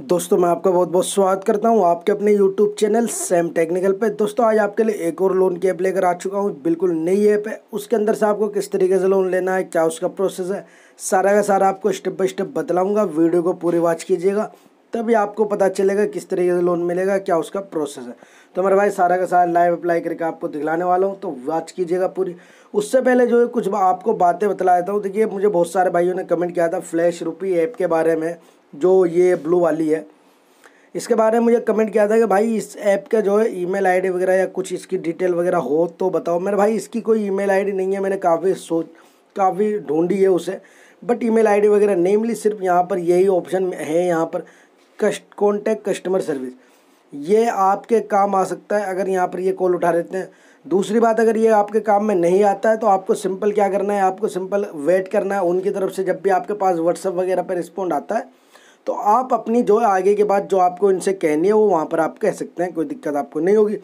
दोस्तों मैं आपका बहुत बहुत स्वागत करता हूं आपके अपने यूट्यूब चैनल सेम टेक्निकल पे दोस्तों आज आपके लिए एक और लोन की ऐप लेकर आ चुका हूं बिल्कुल नई ऐप है उसके अंदर से आपको किस तरीके से लोन लेना है क्या उसका प्रोसेस है सारा का सारा आपको स्टेप बाय स्टेप बतलाऊंगा वीडियो को पूरी वॉच कीजिएगा तभी आपको पता चलेगा किस तरीके से लोन मिलेगा क्या उसका प्रोसेस है तो मेरे भाई सारा का सारा लाइव अप्लाई करके आपको दिखलाने वाला हूँ तो वॉच कीजिएगा पूरी उससे पहले जो है कुछ आपको बातें बतला देता हूँ देखिए मुझे बहुत सारे भाइयों ने कमेंट किया था फ्लैश रुपी ऐप के बारे में जो ये ब्लू वाली है इसके बारे में मुझे कमेंट किया था कि भाई इस ऐप का जो है ईमेल आईडी वगैरह या कुछ इसकी डिटेल वगैरह हो तो बताओ मेरे भाई इसकी कोई ईमेल आईडी नहीं है मैंने काफ़ी सोच काफ़ी ढूंढी है उसे बट ईमेल आईडी वगैरह नहीं मिली सिर्फ यहाँ पर यही ऑप्शन है यहाँ पर कस्ट कॉन्टैक्ट कस्टमर सर्विस ये आपके काम आ सकता है अगर यहाँ पर ये कॉल उठा देते हैं दूसरी बात अगर ये आपके काम में नहीं आता है तो आपको सिंपल क्या करना है आपको सिंपल वेट करना है उनकी तरफ से जब भी आपके पास व्हाट्सअप वगैरह पर रिस्पॉन्ड आता है तो आप अपनी जो आगे के बाद जो आपको इनसे कहनी है वो वहाँ पर आप कह सकते हैं कोई दिक्कत आपको नहीं होगी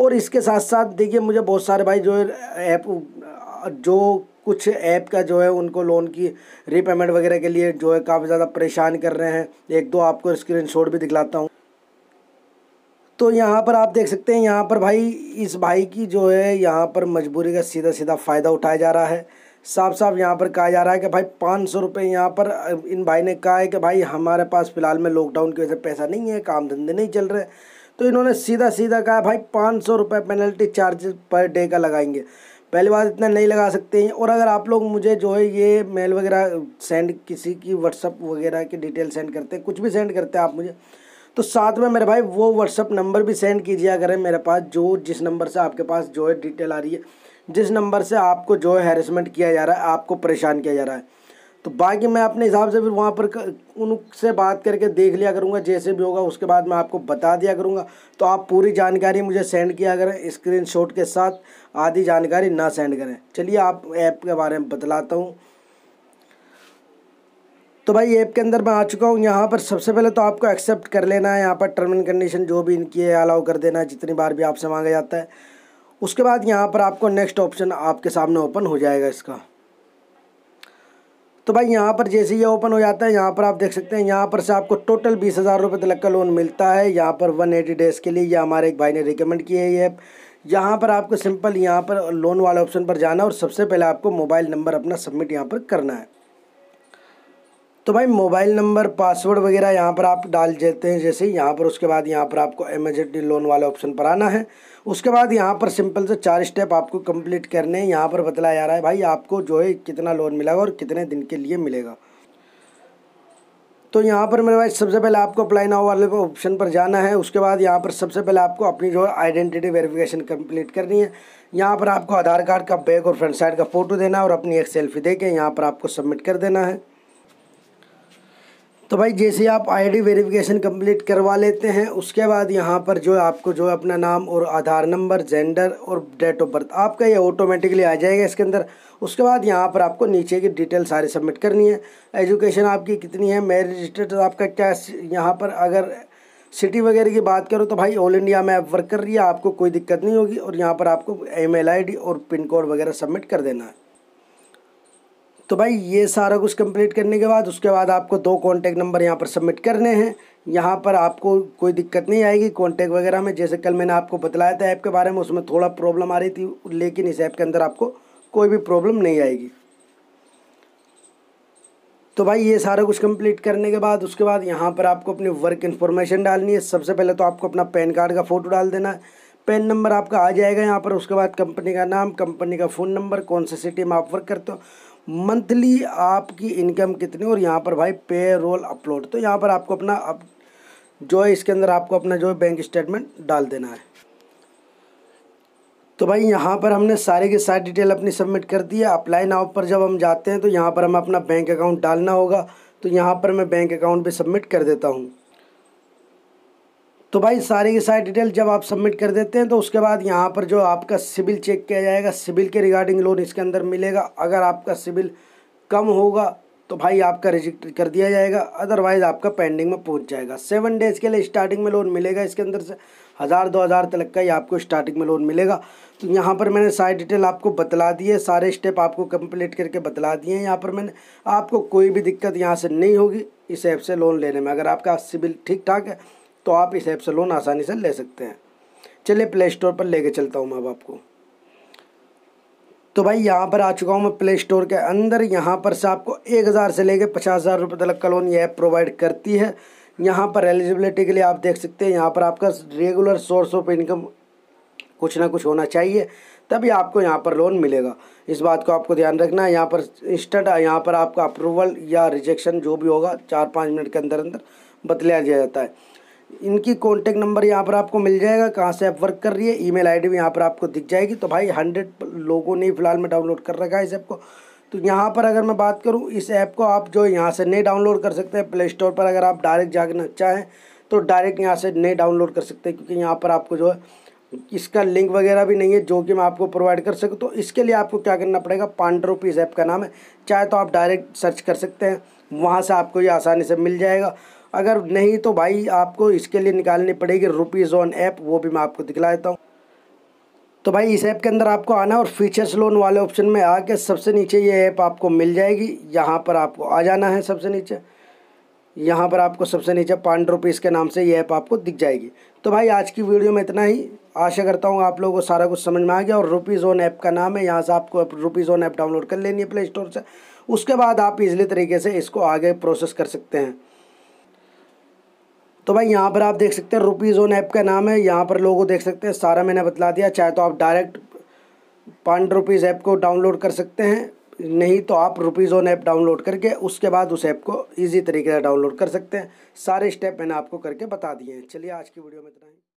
और इसके साथ साथ देखिए मुझे बहुत सारे भाई जो ऐप जो कुछ ऐप का जो है उनको लोन की रीपेमेंट वगैरह के लिए जो है काफ़ी ज़्यादा परेशान कर रहे हैं एक दो आपको स्क्रीन भी दिखलाता हूँ तो यहाँ पर आप देख सकते हैं यहाँ पर भाई इस भाई की जो है यहाँ पर मजबूरी का सीधा सीधा फ़ायदा उठाया जा रहा है साफ साफ यहाँ पर कहा जा रहा है कि भाई पाँच सौ रुपये यहाँ पर इन भाई ने कहा है कि भाई हमारे पास फ़िलहाल में लॉकडाउन की वजह से पैसा नहीं है काम धंधे नहीं चल रहे तो इन्होंने सीधा सीधा कहा भाई पाँच सौ रुपये पेनल्टी चार्ज पर डे का लगाएंगे पहली बात इतना नहीं लगा सकते हैं और अगर आप लोग मुझे जो है ये मेल वगैरह सेंड किसी की व्हाट्सअप वगैरह की डिटेल सेंड करते हैं कुछ भी सेंड करते हैं आप मुझे तो साथ में मेरे भाई वो व्हाट्सअप नंबर भी सेंड कीजिए अगर मेरे पास जो जिस नंबर से आपके पास जो है डिटेल आ रही है जिस नंबर से आपको जो है हेरसमेंट किया जा रहा है आपको परेशान किया जा रहा है तो बाकी मैं अपने हिसाब से फिर वहाँ पर उनसे बात करके देख लिया करूँगा जैसे भी होगा उसके बाद मैं आपको बता दिया करूँगा तो आप पूरी जानकारी मुझे सेंड किया करें स्क्रीनशॉट के साथ आधी जानकारी ना सेंड करें चलिए आप ऐप के बारे में बतलाता हूँ तो भाई ऐप के अंदर मैं आ चुका हूँ यहाँ पर सबसे पहले तो आपको एक्सेप्ट कर लेना है यहाँ पर टर्म एंड कंडीशन जो भी इनकी है अलाउ कर देना है जितनी बार भी आपसे मांगा जाता है उसके बाद यहाँ पर आपको नेक्स्ट ऑप्शन आपके सामने ओपन हो जाएगा इसका तो भाई यहाँ पर जैसे ये ओपन हो जाता है यहाँ पर आप देख सकते हैं यहाँ पर से आपको टोटल बीस हज़ार रुपये तक का लोन मिलता है यहाँ पर वन एटी डेज़ के लिए ये हमारे एक भाई ने रिकमेंड किया है ये ऐप यहाँ पर आपको सिंपल यहाँ पर लोन वाले ऑप्शन पर जाना और सबसे पहले आपको मोबाइल नंबर अपना सबमिट यहाँ पर करना है तो भाई मोबाइल नंबर पासवर्ड वगैरह यहाँ पर आप डाल देते हैं जैसे यहाँ पर उसके बाद यहाँ पर आपको एमरजेंटी लोन वाले ऑप्शन पर आना है उसके बाद यहाँ पर सिंपल से चार स्टेप आपको कंप्लीट करने हैं यहाँ पर बतलाया जा रहा है भाई आपको जो है कितना लोन मिलेगा और कितने दिन के लिए मिलेगा तो यहाँ पर मेरे भाई सबसे पहले आपको अप्लाई नाउ वाले ऑप्शन पर जाना है उसके बाद यहाँ पर सबसे पहले आपको अपनी जो है आइडेंटिटी वेरिफिकेशन कंप्लीट करनी है यहाँ पर आपको आधार कार्ड का बैग और फ्रंट साइड का फ़ोटो देना है और अपनी एक सेल्फी दे के यहाँ पर आपको सबमिट कर देना है तो भाई जैसे आप आईडी वेरिफिकेशन कंप्लीट करवा लेते हैं उसके बाद यहाँ पर जो आपको जो अपना नाम और आधार नंबर जेंडर और डेट ऑफ बर्थ आपका ये ऑटोमेटिकली आ जाएगा इसके अंदर उसके बाद यहाँ पर आपको नीचे की डिटेल सारी सबमिट करनी है एजुकेशन आपकी कितनी है मैरिज स्टेटस आपका क्या यहाँ पर अगर सिटी वगैरह की बात करो तो भाई ऑल इंडिया में आप वर्क कर रही है आपको कोई दिक्कत नहीं होगी और यहाँ पर आपको ई मेल और पिन कोड वगैरह सबमिट कर देना है तो भाई ये सारा कुछ कंप्लीट करने के बाद उसके बाद आपको दो कॉन्टैक्ट नंबर यहाँ पर सबमिट करने हैं यहाँ पर आपको कोई दिक्कत नहीं आएगी कॉन्टैक्ट वगैरह में जैसे कल मैंने आपको बतलाया था ऐप के बारे में उसमें थोड़ा प्रॉब्लम आ रही थी लेकिन इस ऐप के अंदर आपको कोई भी प्रॉब्लम नहीं आएगी तो भाई ये सारा कुछ कंप्लीट करने के बाद उसके बाद यहाँ पर आपको अपनी वर्क इन्फॉर्मेशन डालनी है सबसे पहले तो आपको अपना पैन कार्ड का फ़ोटो डाल देना है पैन नंबर आपका आ जाएगा यहाँ पर उसके बाद कंपनी का नाम कंपनी का फ़ोन नंबर कौन से सिटी में आप वर्क करते हो मंथली आपकी इनकम कितनी और यहाँ पर भाई पे रोल अपलोड तो यहाँ पर आपको अपना अप, जो है इसके अंदर आपको अपना जो है बैंक स्टेटमेंट डाल देना है तो भाई यहाँ पर हमने सारे के सारे डिटेल अपनी सबमिट कर दी है अप्लाई नाउ पर जब हम जाते हैं तो यहाँ पर हमें अपना बैंक अकाउंट डालना होगा तो यहाँ पर मैं बैंक अकाउंट भी सबमिट कर देता हूँ तो भाई सारी की सारी डिटेल जब आप सबमिट कर देते हैं तो उसके बाद यहाँ पर जो आपका सिबिल चेक किया जाएगा सिबिल के रिगार्डिंग लोन इसके अंदर मिलेगा अगर आपका सिबिल कम होगा तो भाई आपका रिजेक्ट कर दिया जाएगा अदरवाइज़ आपका पेंडिंग में पहुँच जाएगा सेवन डेज़ के लिए स्टार्टिंग में लोन मिलेगा इसके अंदर से हज़ार दो हज़ार तक का ही आपको स्टार्टिंग में लोन मिलेगा तो यहाँ पर मैंने सारी डिटेल आपको बतला दी है सारे स्टेप आपको कंप्लीट करके बतला दिए हैं यहाँ पर मैंने आपको कोई भी दिक्कत यहाँ से नहीं होगी इस ऐप से लोन लेने में अगर आपका सिबिल ठीक ठाक है तो आप इस ऐप से लोन आसानी से ले सकते हैं चलिए प्ले स्टोर पर लेके चलता हूँ मैं अब आपको तो भाई यहाँ पर आ चुका हूँ मैं प्ले स्टोर के अंदर यहाँ पर से आपको एक हज़ार से लेके पचास हज़ार रुपये तक का लोन ये ऐप प्रोवाइड करती है यहाँ पर एलिजिबिलिटी के लिए आप देख सकते हैं यहाँ पर आपका रेगुलर सोर्स ऑफ इनकम कुछ ना कुछ होना चाहिए तभी आपको यहाँ पर लोन मिलेगा इस बात को आपको ध्यान रखना है यहाँ पर इंस्टेंट यहाँ पर आपका अप्रूवल या रिजेक्शन जो भी होगा चार पाँच मिनट के अंदर अंदर बतलाया दिया जाता है इनकी कॉन्टैक्ट नंबर यहाँ पर आपको मिल जाएगा कहाँ से आप वर्क कर रही है ईमेल आईडी भी यहाँ पर आपको दिख जाएगी तो भाई हंड्रेड लोगों ने फ़िलहाल में डाउनलोड कर रखा है इस ऐप को तो यहाँ पर अगर मैं बात करूँ इस ऐप को आप जो यहाँ से नहीं डाउनलोड कर सकते हैं प्ले स्टोर पर अगर आप डायरेक्ट जाना चाहें तो डायरेक्ट यहाँ से नहीं डाउनलोड कर सकते क्योंकि यहाँ पर आपको जो है इसका लिंक वगैरह भी नहीं है जो कि मैं आपको प्रोवाइड कर सकूँ तो इसके लिए आपको क्या करना पड़ेगा पांडे इस ऐप का नाम है चाहे तो आप डायरेक्ट सर्च कर सकते हैं वहाँ से आपको ये आसानी से मिल जाएगा अगर नहीं तो भाई आपको इसके लिए निकालनी पड़ेगी रुपीज़ ऑन ऐप वो भी मैं आपको दिखला देता हूँ तो भाई इस ऐप के अंदर आपको आना है और फीचर्स लोन वाले ऑप्शन में आके सबसे नीचे ये ऐप आपको मिल जाएगी यहाँ पर आपको आ जाना है सबसे नीचे यहाँ पर आपको सबसे नीचे पांड रुपीज़ के नाम से ये ऐप आपको दिख जाएगी तो भाई आज की वीडियो में इतना ही आशा करता हूँ आप लोगों को सारा कुछ समझ में आ गया और रुपीज़ ऑन ऐप का नाम है यहाँ से आपको रुपीज़ ऑन ऐप डाउनलोड कर लेनी है प्ले स्टोर से उसके बाद आप इजली तरीके से इसको आगे प्रोसेस कर सकते हैं तो भाई यहाँ पर आप देख सकते हैं रुपीज़ ओन ऐप का नाम है यहाँ पर लोगों देख सकते हैं सारा मैंने बतला दिया चाहे तो आप डायरेक्ट पांड रुपीज़ ऐप को डाउनलोड कर सकते हैं नहीं तो आप रुपीज़ ओन ऐप डाउनलोड करके उसके बाद उस ऐप को ईज़ी तरीके से डाउनलोड कर सकते हैं सारे स्टेप मैंने आपको करके बता दिए हैं चलिए आज की वीडियो में इतना ही